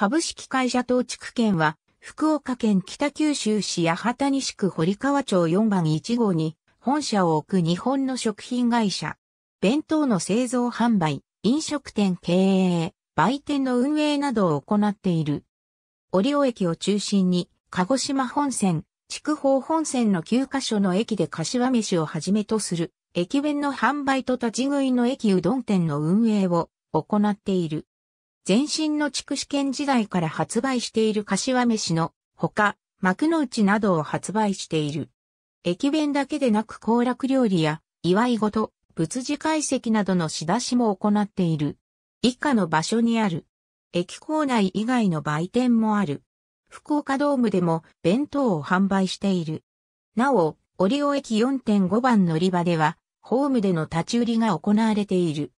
株式会社東地区県は、福岡県北九州市八幡西区堀川町4番1号に本社を置く日本の食品会社。弁当の製造販売、飲食店経営、売店の運営などを行っている。折尾駅を中心に、鹿児島本線、筑豊本線の9カ所の駅で柏飯をはじめとする、駅弁の販売と立ち食いの駅うどん店の運営を行っている。前身の畜試験時代から発売している柏飯のほか、幕の内などを発売している。駅弁だけでなく行楽料理や祝い事、仏事解析などの仕出しも行っている。以下の場所にある。駅構内以外の売店もある。福岡ドームでも弁当を販売している。なお、折尾駅4.5番乗り場では、ホームでの立ち売りが行われている。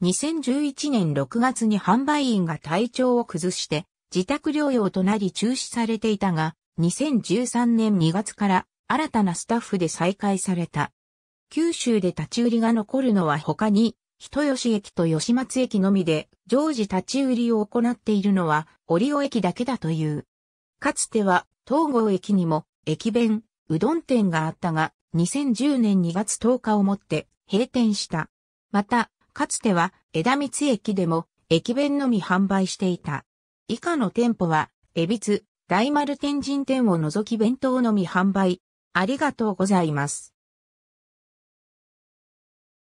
2011年6月に販売員が体調を崩して自宅療養となり中止されていたが、2013年2月から新たなスタッフで再開された。九州で立ち売りが残るのは他に、人吉駅と吉松駅のみで常時立ち売りを行っているのは折尾駅だけだという。かつては東郷駅にも駅弁、うどん店があったが、2010年2月10日をもって閉店した。また、かつては枝光駅でも駅弁のみ販売していた。以下の店舗は、恵比寿、大丸天神店を除き弁当のみ販売。ありがとうございます。